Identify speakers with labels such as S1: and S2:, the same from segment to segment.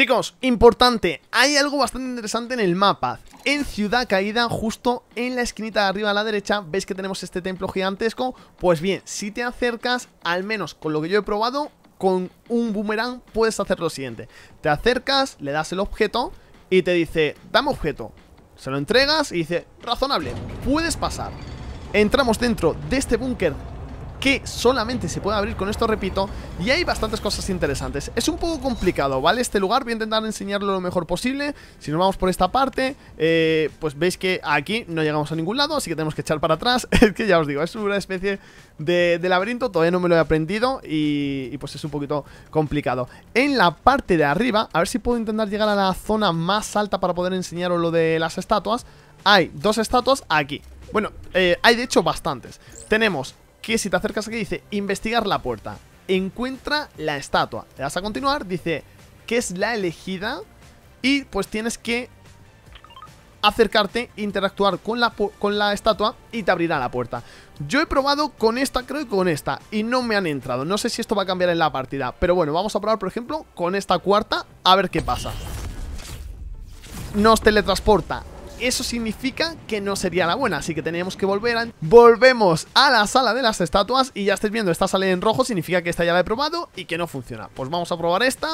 S1: Chicos, importante, hay algo bastante interesante en el mapa En Ciudad Caída, justo en la esquinita de arriba a la derecha ¿Veis que tenemos este templo gigantesco? Pues bien, si te acercas, al menos con lo que yo he probado Con un boomerang puedes hacer lo siguiente Te acercas, le das el objeto y te dice Dame objeto Se lo entregas y dice, razonable, puedes pasar Entramos dentro de este búnker que solamente se puede abrir con esto, repito, y hay bastantes cosas interesantes. Es un poco complicado, ¿vale? Este lugar voy a intentar enseñarlo lo mejor posible. Si nos vamos por esta parte, eh, pues veis que aquí no llegamos a ningún lado, así que tenemos que echar para atrás. es que ya os digo, es una especie de, laberinto, todavía no me lo he aprendido y, pues es un poquito complicado. En la parte de arriba, a ver si puedo intentar llegar a la zona más alta para poder enseñaros lo de las estatuas. Hay dos estatuas aquí. Bueno, eh, hay de hecho bastantes. Tenemos que si te acercas aquí dice investigar la puerta. Encuentra la estatua. Le das a continuar, dice que es la elegida y pues tienes que acercarte, e interactuar con la, con la estatua y te abrirá la puerta. Yo he probado con esta, creo que con esta, y no me han entrado. No sé si esto va a cambiar en la partida, pero bueno, vamos a probar, por ejemplo, con esta cuarta, a ver qué pasa. Nos teletransporta eso significa que no sería la buena, así que tenemos que volver a... Volvemos a la sala de las estatuas y ya estáis viendo, esta sale en rojo, significa que esta ya la he probado y que no funciona. Pues vamos a probar esta.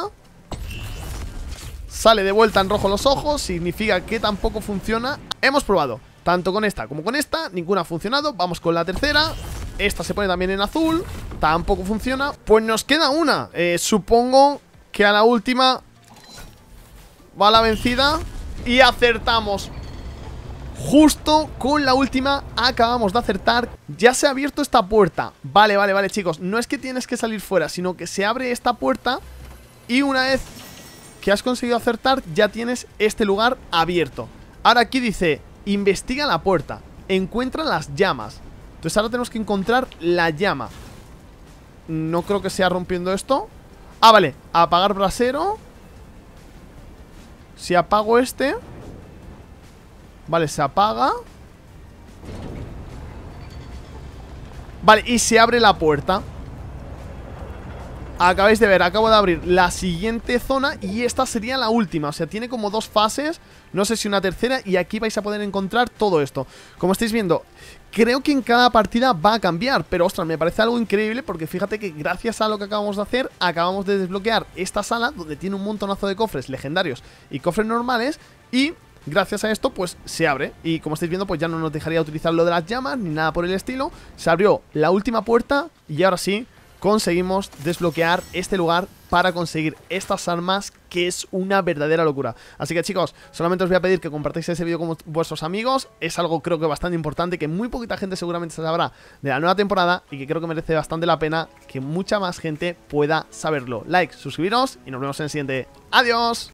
S1: Sale de vuelta en rojo los ojos, significa que tampoco funciona. Hemos probado, tanto con esta como con esta, ninguna ha funcionado. Vamos con la tercera. Esta se pone también en azul, tampoco funciona. Pues nos queda una. Eh, supongo que a la última va la vencida y acertamos. Justo con la última acabamos de acertar Ya se ha abierto esta puerta Vale, vale, vale chicos No es que tienes que salir fuera Sino que se abre esta puerta Y una vez que has conseguido acertar Ya tienes este lugar abierto Ahora aquí dice Investiga la puerta Encuentra las llamas Entonces ahora tenemos que encontrar la llama No creo que sea rompiendo esto Ah, vale Apagar brasero Si apago este... Vale, se apaga. Vale, y se abre la puerta. Acabáis de ver, acabo de abrir la siguiente zona y esta sería la última. O sea, tiene como dos fases, no sé si una tercera, y aquí vais a poder encontrar todo esto. Como estáis viendo, creo que en cada partida va a cambiar, pero ostras, me parece algo increíble porque fíjate que gracias a lo que acabamos de hacer, acabamos de desbloquear esta sala donde tiene un montonazo de cofres legendarios y cofres normales y Gracias a esto, pues se abre. Y como estáis viendo, pues ya no nos dejaría utilizar lo de las llamas ni nada por el estilo. Se abrió la última puerta y ahora sí conseguimos desbloquear este lugar para conseguir estas armas que es una verdadera locura. Así que chicos, solamente os voy a pedir que compartáis ese vídeo con vuestros amigos, es algo creo que bastante importante que muy poquita gente seguramente sabrá de la nueva temporada y que creo que merece bastante la pena que mucha más gente pueda saberlo. Like, suscribiros y nos vemos en el siguiente. ¡Adiós!